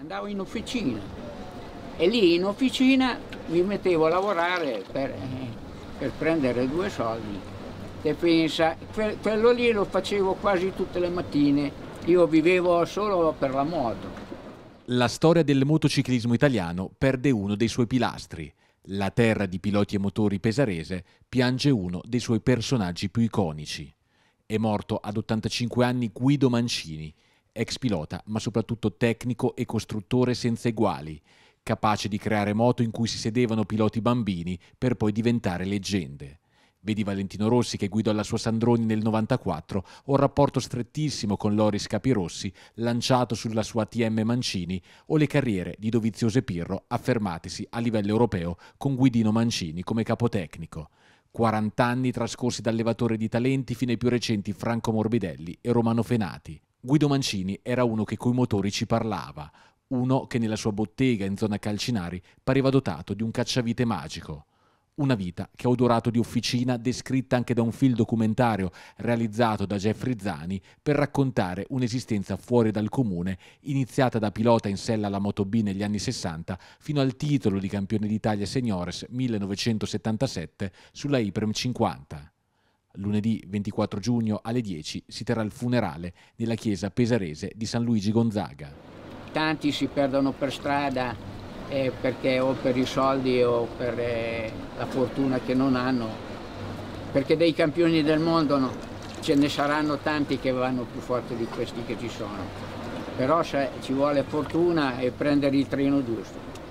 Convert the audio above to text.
andavo in officina e lì in officina mi mettevo a lavorare per, per prendere due soldi. Te pensa, quello lì lo facevo quasi tutte le mattine, io vivevo solo per la moto. La storia del motociclismo italiano perde uno dei suoi pilastri. La terra di piloti e motori pesarese piange uno dei suoi personaggi più iconici. È morto ad 85 anni Guido Mancini, ex pilota, ma soprattutto tecnico e costruttore senza eguali, capace di creare moto in cui si sedevano piloti bambini per poi diventare leggende. Vedi Valentino Rossi che guidò la sua Sandroni nel 94 o un rapporto strettissimo con Loris Capirossi lanciato sulla sua TM Mancini o le carriere di Dovizioso e Pirro affermatesi a livello europeo con Guidino Mancini come capotecnico. 40 anni trascorsi da allevatore di talenti fino ai più recenti Franco Morbidelli e Romano Fenati. Guido Mancini era uno che coi motori ci parlava, uno che nella sua bottega in zona Calcinari pareva dotato di un cacciavite magico. Una vita che ha odorato di officina descritta anche da un film documentario realizzato da Jeffrey Zani per raccontare un'esistenza fuori dal comune, iniziata da pilota in sella alla Moto B negli anni 60 fino al titolo di campione d'Italia seniores 1977 sulla Iprem 50 lunedì 24 giugno alle 10 si terrà il funerale nella chiesa pesarese di San Luigi Gonzaga. Tanti si perdono per strada eh, perché o per i soldi o per eh, la fortuna che non hanno, perché dei campioni del mondo no. ce ne saranno tanti che vanno più forti di questi che ci sono, però ci vuole fortuna e prendere il treno giusto.